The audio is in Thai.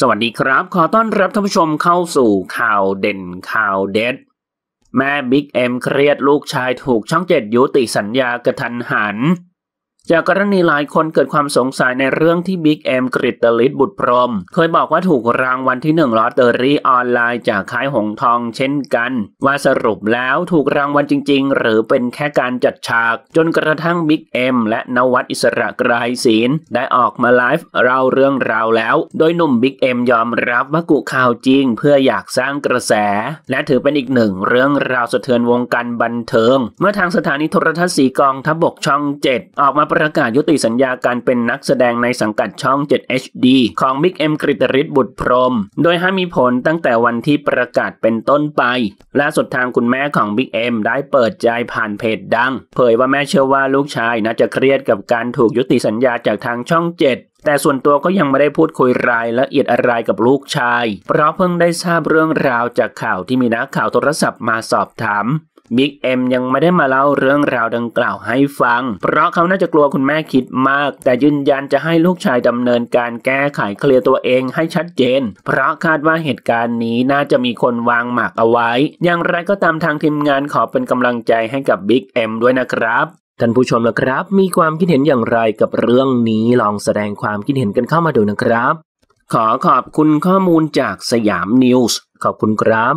สวัสดีครับ ขอต้อนรับท่านผู้ชมเข้าสู่ข่าวเด่นข่าวเด็ด แม่บิ๊กเอ็มเครียดลูกชายถูกช่องเจ็ดยุติสัญญากระทันหันจากกรณีหลายคนเกิดความสงสัยในเรื่องที่บิ๊กเอ็มกริตลิศบุตรพรม เคยบอกว่าถูกรางวัลที่1ลอตเตอรี่ออนไลน์จากค้ายหงทองเช่นกัน ว่าสรุปแล้วถูกรางวัลจริง ๆ หรือเป็นแค่การจัดฉาก จนกระทั่งบิ๊กเอ็มและนวัดอิสระกรายศีล ได้ออกมาไลฟ์เล่าเรื่องราวแล้ว โดยหนุ่มบิ๊กเอ็มยอมรับว่ากุข่าวจริงเพื่ออยากสร้างกระแส และถือเป็นอีกหนึ่งเรื่องราวสะเทือนวงการบันเทิงเมื่อทางสถานีโทรทัศน์สีกองทบกช่อง 7 ออกมาประกาศยุติสัญญาการเป็นนักแสดงในสังกัดช่อง 7 HD ของบิ๊กเอ็มกริตริศบุตรพรม โดยให้มมีผลตั้งแต่วันที่ประกาศเป็นต้นไป ล่าสุดทางคุณแม่ของบิ๊กเอ็มได้เปิดใจผ่านเพจดัง เผยว่าแม่เชื่อว่าลูกชาย น่าจะเครียดกับการถูกยุติสัญญาจากทางช่อง 7 แต่ส่วนตัวก็ยังไม่ได้พูดคุยรายละเอียดอะไรกับลูกชาย เพราะเพิ่งได้ทราบเรื่องราวจากข่าวที่มีนักข่าวโทรศัพท์มาสอบถามบิ๊กเอ็มยังไม่ได้มาเล่าเรื่องราวดังกล่าวให้ฟัง เพราะเขาน่าจะกลัวคุณแม่คิดมาก แต่ยืนยันจะให้ลูกชายดำเนินการแก้ไขเคลียร์ตัวเองให้ชัดเจนเพราะคาดว่าเหตุการณ์นี้น่าจะมีคนวางหมากเอาไว้ อย่างไรก็ตามทางทีมงานขอเป็นกำลังใจให้กับบิ๊กเอ็มด้วยนะครับท่านผู้ชมนะครับ มีความคิดเห็นอย่างไรกับเรื่องนี้ลองแสดงความคิดเห็นกันเข้ามาดูนะครับ ขอขอบคุณข้อมูลจากสยามนิวส์ขอบคุณครับ